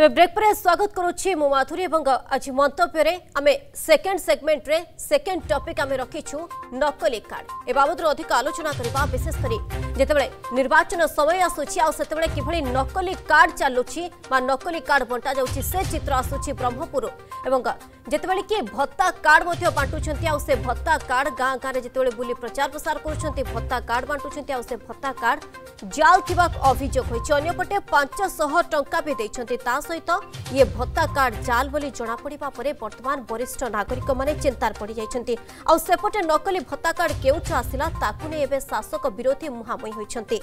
ତେବେ ବ୍ରେକ୍ ପରେ ସ୍ୱାଗତ କରୁଛି ମୁଁ ମାଧୁରୀ ଏବଂ ଆଜି ମନ୍ତବ୍ୟରେ ଆମେ ସେକେଣ୍ଡ ସେଗମେଣ୍ଟରେ ସେକେଣ୍ଡ ଟପିକ୍ ଆମେ ରଖିଛୁ ନକଲି କାର୍ଡ ଏ ବାବଦରେ ଅଧିକ ଆଲୋଚନା କରିବା ବିଶେଷ କରି ଯେତେବେଳେ ନିର୍ବାଚନ ସମୟ ଆସୁଛି ଆଉ ସେତେବେଳେ କିଭଳି ନକଲି କାର୍ଡ ଚାଲୁଛି ବା ନକଲି କାର୍ଡ ବଣ୍ଟା ଯାଉଛି ସେ ଚିତ୍ର ଆସୁଛି ବ୍ରହ୍ମପୁର ଏବଂ ଯେତେବେଳେ କିଏ ଭତ୍ତା କାର୍ଡ ମଧ୍ୟ ବାଣ୍ଟୁଛନ୍ତି ଆଉ ସେ ଭତ୍ତା କାର୍ଡ ଗାଁ ଗାଁରେ ଯେତେବେଳେ ବୁଲି ପ୍ରଚାର ପ୍ରସାର କରୁଛନ୍ତି ଭତ୍ତା କାର୍ଡ ବାଣ୍ଟୁଛନ୍ତି ଆଉ ସେ ଭତ୍ତା କାର୍ଡ ଜାଲ୍ ଥିବା ଅଭିଯୋଗ ହୋଇଛି ଅନ୍ୟପଟେ ପାଞ୍ଚଶହ ଟଙ୍କା ବି ଦେଇଛନ୍ତି ତା ସହିତ ଇଏ ଭତ୍ତା କାର୍ଡ ଜାଲ ବୋଲି ଜଣାପଡ଼ିବା ପରେ ବର୍ତ୍ତମାନ ବରିଷ୍ଠ ନାଗରିକମାନେ ଚିନ୍ତାରେ ପଡ଼ିଯାଇଛନ୍ତି ଆଉ ସେପଟେ ନକଲି ଭତ୍ତା କାର୍ଡ କେଉଁଠୁ ଆସିଲା ତାକୁ ନେଇ ଏବେ ଶାସକ ବିରୋଧୀ ମୁହାଁମୁହିଁ ହୋଇଛନ୍ତି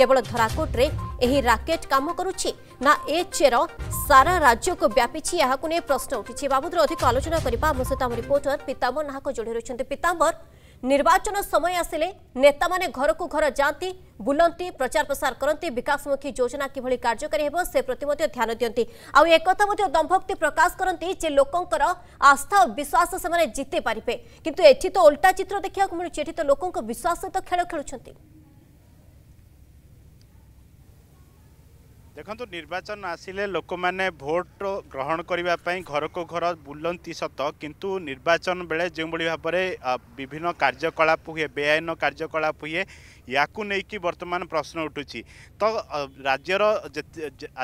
କେବଳ ଧରାକୋଟରେ ଏହି ରାକେଟ୍ କାମ କରୁଛି ନା ଏ ଚେର ସାରା ରାଜ୍ୟକୁ ବ୍ୟାପିଛି ଏହାକୁ ନେଇ ପ୍ରଶ୍ନ ଉଠିଛି ଏ ବାବଦରେ ଅଧିକ ଆଲୋଚନା କରିବା ଆମ ସହିତ ଆମ ରିପୋର୍ଟର ପୀତାମ୍ବର ନାହକ ଯୋଡ଼ି ରହିଛନ୍ତି ପୀତାମ୍ବର ନିର୍ବାଚନ ସମୟ ଆସିଲେ ନେତାମାନେ ଘରକୁ ଘର ଯାଆନ୍ତି ବୁଲନ୍ତି ପ୍ରଚାର ପ୍ରସାର କରନ୍ତି ବିକାଶମୁଖୀ ଯୋଜନା କିଭଳି କାର୍ଯ୍ୟକାରୀ ହେବ ସେ ପ୍ରତି ମଧ୍ୟ ଧ୍ୟାନ ଦିଅନ୍ତି ଆଉ ଏକଥା ମଧ୍ୟ ଦମ୍ଭକ୍ତି ପ୍ରକାଶ କରନ୍ତି ଯେ ଲୋକଙ୍କର ଆସ୍ଥା ଓ ବିଶ୍ୱାସ ସେମାନେ ଜିତେ ପାରିବେ କିନ୍ତୁ ଏଠି ତ ଓଲଟା ଚିତ୍ର ଦେଖିବାକୁ ମିଳୁଛି ଏଠି ତ ଲୋକଙ୍କ ବିଶ୍ୱାସ ସହିତ ଖେଳ ଖେଳୁଛନ୍ତି ଦେଖନ୍ତୁ ନିର୍ବାଚନ ଆସିଲେ ଲୋକମାନେ ଭୋଟ ଗ୍ରହଣ କରିବା ପାଇଁ ଘରକୁ ଘର ବୁଲନ୍ତି ସତ କିନ୍ତୁ ନିର୍ବାଚନ ବେଳେ ଯେଉଁଭଳି ଭାବରେ ବିଭିନ୍ନ କାର୍ଯ୍ୟକଳାପ ହୁଏ ବେଆଇନ କାର୍ଯ୍ୟକଳାପ ହୁଏ ୟାକୁ ନେଇକି ବର୍ତ୍ତମାନ ପ୍ରଶ୍ନ ଉଠୁଛି ତ ରାଜ୍ୟର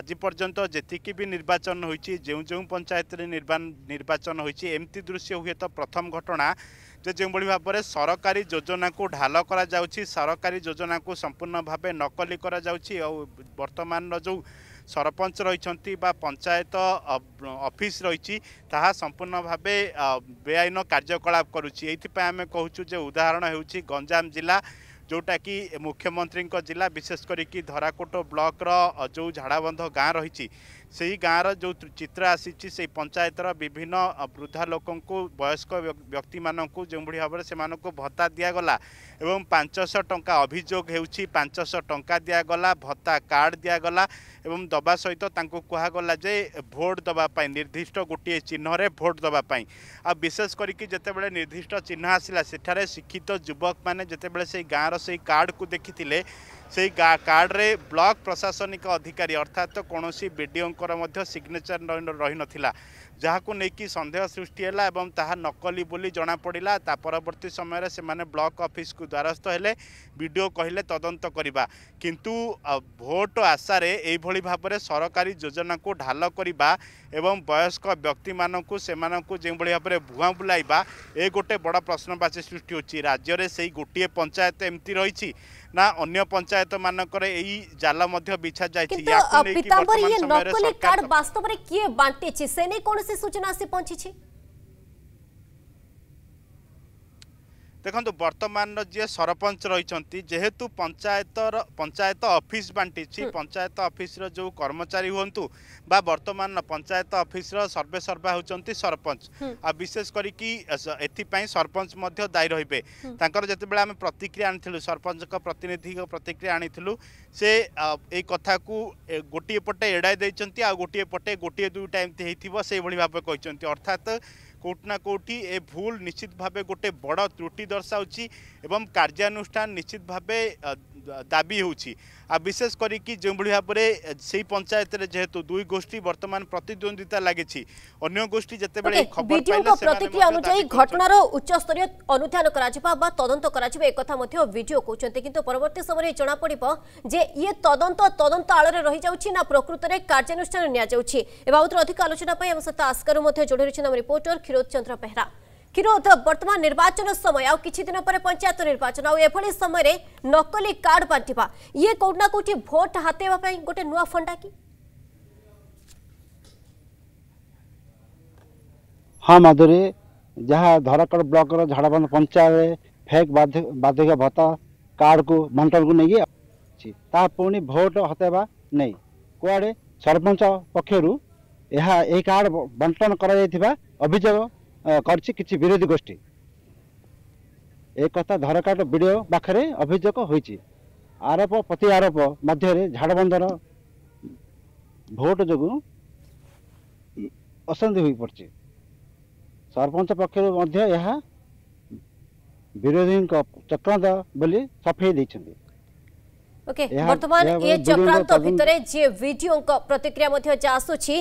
ଆଜି ପର୍ଯ୍ୟନ୍ତ ଯେତିକି ବି ନିର୍ବାଚନ ହୋଇଛି ଯେଉଁ ଯେଉଁ ପଞ୍ଚାୟତରେ ନିର୍ବାଚନ ହୋଇଛି ଏମିତି ଦୃଶ୍ୟ ହୁଏତ ପ୍ରଥମ ଘଟଣା ଯେ ଯେଉଁଭଳି ଭାବରେ ସରକାରୀ ଯୋଜନାକୁ ଢାଲ କରାଯାଉଛି ସରକାରୀ ଯୋଜନାକୁ ସମ୍ପୂର୍ଣ୍ଣ ଭାବେ ନକଲି କରାଯାଉଛି ଆଉ ବର୍ତ୍ତମାନର ଯେଉଁ ସରପଞ୍ଚ ରହିଛନ୍ତି ବା ପଞ୍ଚାୟତ ଅଫିସ୍ ରହିଛି ତାହା ସମ୍ପୂର୍ଣ୍ଣ ଭାବେ ବେଆଇନ କାର୍ଯ୍ୟକଳାପ କରୁଛି ଏଇଥିପାଇଁ ଆମେ କହୁଛୁ ଯେ ଉଦାହରଣ ହେଉଛି ଗଞ୍ଜାମ ଜିଲ୍ଲା ଯେଉଁଟାକି ମୁଖ୍ୟମନ୍ତ୍ରୀଙ୍କ ଜିଲ୍ଲା ବିଶେଷ କରିକି ଧରାକୋଟ ବ୍ଲକ୍ର ଯେଉଁ ଝାଡ଼ାବନ୍ଧ ଗାଁ ରହିଛି সেই গাঁর যে চিত্র আসিছে সেই পঞ্চায়েতর বিভিন্ন বৃদ্ধা লোক বয়স্ক ব্যক্তি মানুষ যেভাবে ভাবে সে ভত্তা দিগলা এবং পাঁচশো টঙ্কা অভিযোগ হচ্ছে পাঁচশো টঙ্কা দিগলা ভত্তা কার্ড দিগলা এবং দেওয়া সহ তাঁকু কুহগলা যে ভোট দেওয়া নির্দিষ্ট গোটি চিহ্নরে ভোট দেওয়া আশেষ করি যেতবে নির্দিষ্ট চিহ্ন আসলে সেখানে শিক্ষিত যুবক মানে যেতবে সেই গাঁর সেই কার্ডকু দেখি ସେହି କାର୍ଡ଼ରେ ବ୍ଲକ ପ୍ରଶାସନିକ ଅଧିକାରୀ ଅର୍ଥାତ୍ କୌଣସି ବିଡ଼ିଓଙ୍କର ମଧ୍ୟ ସିଗ୍ନେଚର୍ ରହିନଥିଲା ଯାହାକୁ ନେଇକି ସନ୍ଦେହ ସୃଷ୍ଟି ହେଲା ଏବଂ ତାହା ନକଲି ବୋଲି ଜଣାପଡ଼ିଲା ତା ପରବର୍ତ୍ତୀ ସମୟରେ ସେମାନେ ବ୍ଲକ ଅଫିସକୁ ଦ୍ୱାରସ୍ଥ ହେଲେ ବିଡ଼ିଓ କହିଲେ ତଦନ୍ତ କରିବା କିନ୍ତୁ ଭୋଟ ଆଶାରେ ଏଇଭଳି ଭାବରେ ସରକାରୀ ଯୋଜନାକୁ ଢାଲ କରିବା ଏବଂ ବୟସ୍କ ବ୍ୟକ୍ତିମାନଙ୍କୁ ସେମାନଙ୍କୁ ଯେଉଁଭଳି ଭାବରେ ଭୁଆଁ ବୁଲାଇବା ଏ ଗୋଟେ ବଡ଼ ପ୍ରଶ୍ନବାଚୀ ସୃଷ୍ଟି ହେଉଛି ରାଜ୍ୟରେ ସେଇ ଗୋଟିଏ ପଞ୍ଚାୟତ ଏମିତି ରହିଛି ନା ଅନ୍ୟ ପଞ୍ଚାୟତ ମାନଙ୍କରେ ଏଇ ଜାଲ ମଧ୍ୟ ବିଛା ଯାଇଛି ବାସ୍ତବରେ କିଏ ବାଣ୍ଟିଛି ସେ ନେଇ କୌଣସି से सूचना आसी पहुंची ଦେଖନ୍ତୁ ବର୍ତ୍ତମାନର ଯିଏ ସରପଞ୍ଚ ରହିଛନ୍ତି ଯେହେତୁ ପଞ୍ଚାୟତର ପଞ୍ଚାୟତ ଅଫିସ୍ ବାଣ୍ଟିଛି ପଞ୍ଚାୟତ ଅଫିସ୍ର ଯେଉଁ କର୍ମଚାରୀ ହୁଅନ୍ତୁ ବା ବର୍ତ୍ତମାନ ପଞ୍ଚାୟତ ଅଫିସ୍ର ସର୍ବେ ସର୍ବା ହେଉଛନ୍ତି ସରପଞ୍ଚ ଆଉ ବିଶେଷ କରିକି ଏଥିପାଇଁ ସରପଞ୍ଚ ମଧ୍ୟ ଦାୟୀ ରହିବେ ତାଙ୍କର ଯେତେବେଳେ ଆମେ ପ୍ରତିକ୍ରିୟା ଆଣିଥିଲୁ ସରପଞ୍ଚଙ୍କ ପ୍ରତିନିଧିଙ୍କ ପ୍ରତିକ୍ରିୟା ଆଣିଥିଲୁ ସେ ଏଇ କଥାକୁ ଗୋଟିଏ ପଟେ ଏଡ଼ାଇ ଦେଇଛନ୍ତି ଆଉ ଗୋଟିଏ ପଟେ ଗୋଟିଏ ଦୁଇଟା ଏମିତି ହେଇଥିବ ସେଇଭଳି ଭାବେ କହିଛନ୍ତି ଅର୍ଥାତ୍ কোটি না কোটি এ ভুল নিশ্চিত ভাবে গোটে বড় ত্রুটি দর্শাউছি এবং কার্যানুষ্ঠান নিশ্চিত ভাবে দাবি ହେଉଛି ଆଉ ବିଶେଷ କରିକି ଯେଉଁଭଳି ଭାବରେ ସେଇ ପଞ୍ଚାୟତରେ ଯେହେତୁ ଦୁଇ ଗୋଷ୍ଠୀ ବର୍ତ୍ତମାନ ପ୍ରତିଦ୍ୱନ୍ଦିତା ଲାଗିଛି ଅନ୍ୟ ଗୋଷ୍ଠୀ ଯେତେବେଳେ ପ୍ରତିକ୍ରିୟା ଅନୁଯାୟୀ ଘଟଣାର ଉଚ୍ଚସ୍ତରୀୟ ଅନୁଧ୍ୟାନ କରାଯିବ ବା ତଦନ୍ତ କରାଯିବ ଏକଥା ମଧ୍ୟ ଭିଡ଼ିଓ କହୁଛନ୍ତି କିନ୍ତୁ ପରବର୍ତ୍ତୀ ସମୟରେ ଜଣାପଡ଼ିବ ଯେ ଇଏ ତଦନ୍ତ ତଦନ୍ତ ଆଳରେ ରହିଯାଉଛି ନା ପ୍ରକୃତରେ କାର୍ଯ୍ୟାନୁଷ୍ଠାନ ନିଆଯାଉଛି ଏ ବାବଦରେ ଅଧିକ ଆଲୋଚନା ପାଇଁ ଆମ ସହିତ ଆସ୍କାରୁ ମଧ୍ୟ ଯୋଡ଼ି ରହିଛନ୍ତି ଆମ ରିପୋର୍ଟର କ୍ଷୀରୋଦ ଚନ୍ଦ୍ର ବେହେରା विरोध बर्तमान निर्वाचन समय आउ कि दिन पर पंचायत निर्वाचन आभली समय नकली कार्ड बांटा ये कौटि ना भोट हातेवाई गोटे नुआ फंडा कि हाँ माधुरी जहाँ धराकड़ ब्लक झाड़बंद पंचायत फेक बार्धक्य भत्ता कार्ड को बंटन को नहीं पुणी भोट हतेवा नहीं କୁଆଡ଼େ ସରପଞ୍ଚ ପକ୍ଷରୁ ଏହା ଏହି କାର୍ଡ଼ ବଣ୍ଟନ କରାଯାଇଥିବା କରିଛି କିଛି ବିରୋଧୀ ଗୋଷ୍ଠୀ ଏ କଥା ଧରକାଟ ବିଡ଼ିଓ ପାଖରେ ଅଭିଯୋଗ ହୋଇଛି ଆରୋପ ପ୍ରତି ଆରୋପ ମଧ୍ୟରେ ଝାଡ଼ବନ୍ଧର ଭୋଟ ଯୋଗୁଁ ଅଶାନ୍ତି ହୋଇପଡ଼ିଛି ସରପଞ୍ଚ ପକ୍ଷରୁ ମଧ୍ୟ ଏହା ବିରୋଧୀଙ୍କ ଚକ୍ରାନ୍ତ ବୋଲି ସଫେଇ ଦେଇଛନ୍ତି ওকে বর্তমান এ চক্রান্ত ভিতরে যে ভিডিও প্রতিক্রিয়া মধ্যে যা আসুছি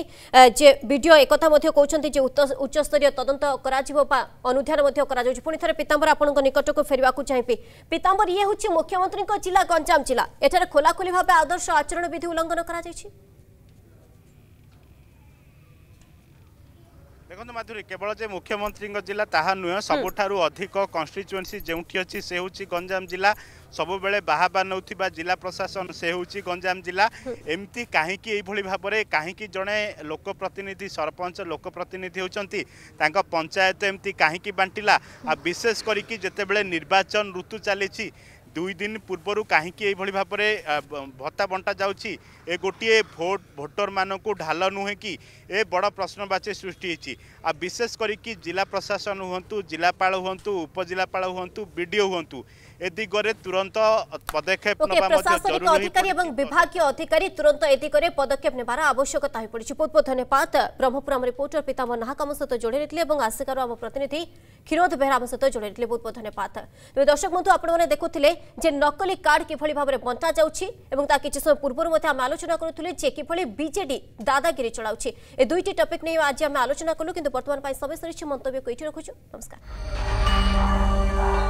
যে ভিডিও একথা মধ্যে কৌছন্তি যে উচ্চস্তরীয় তদন্ত করা যাব বা অনুধান মধ্যে করা যাচ্ছে পুনি থরে পিতাম্বর আপনার নিকটকু ফেরিবাকু চাইবি পিতাম্বর ইয়ে হচ্ছে মুখ্যমন্ত্রীଙ୍କ জিলা গঞ্জাম জিলা এঠারে খোলাখুলি ভাবে আদর্শ আচরণ বিধি উল্লঙ্ঘন করা যাইছে দেখুন মাଧୁରୀ କେବଳ ଯେ ମୁଖ୍ୟମନ୍ତ୍ରୀଙ୍କ ଜିଲ୍ଲା ତାହା ନୁହେଁ ସବୁଠାରୁ ଅଧିକ କନଷ୍ଟିଚୁଏନ୍ସି ଯେଉଁଠି ଅଛି ସେ ହେଉଛି ଗଞ୍ଜାମ ଜିଲ୍ଲା ସବୁବେଳେ ବାହାବା ନେଉଥିବା ଜିଲ୍ଲା ପ୍ରଶାସନ ସେ ହେଉଛି ଗଞ୍ଜାମ ଜିଲ୍ଲା ଏମିତି କାହିଁକି ଏଇଭଳି ଭାବରେ କାହିଁକି ଜଣେ ଲୋକପ୍ରତିନିଧି ସରପଞ୍ଚ ଲୋକପ୍ରତିନିଧି ହେଉଛନ୍ତି ତାଙ୍କ ପଞ୍ଚାୟତ ଏମିତି କାହିଁକି ବାଣ୍ଟିଲା ଆଉ ବିଶେଷ କରିକି ଯେତେବେଳେ ନିର୍ବାଚନ ଋତୁ ଚାଲିଛି দুই দিন পূর্বর কাহি এইভাবে ভাবে ভত্তা বণ্টা যাচ্ছি এ গোটিয়ে ভোট ভোটর মানুষ ঢাল নুহে কি এ বড় প্রশ্নবাচী সৃষ্টি হয়েছি আর বিশেষ করি জেলা প্রশাসন হুম জেলাপাল হুম উপজেলাপাল হুম বিডিও হুম এ দিগরে তুরন্ত পদক্ষেপ নেবা প্রশাসনিক অধিকারী এবং বিভাগীয় অধিকারী তুরন্ত এ দিগরে পদক্ষেপ নেবার আবশ্যকতা হয়ে পড়ছে বহুত বহুত ধন্যবাদ ব্রহ্মপুর আমার রিপোর্টর পিতাম নাহাক আমার সহ যোড়ে রয়েছে এবং আসিকার আমার প্রতিনিধি ক্ষীরোদ বেহরা আমার সহ যোড়ে রয়েছে বহুত বহুত ধন্যবাদ তবে দর্শক বন্ধু আপনার দেখুলে যে নকলি কার্ড কিভাবে ভাবে বঞ্চা যাচ্ছে এবং তা কিছু সময় পূর্বর মধ্যে আমি আলোচনা করুলে যে কিভাবে বিজেডি দাদাগিরি চলাউছে এ দুইটি টপিক নিয়ে আজ আমি আলোচনা কলু কিন্তু বর্তমান সময় সরিছে মন্তব্যকে এটি রাখুছু নমস্কার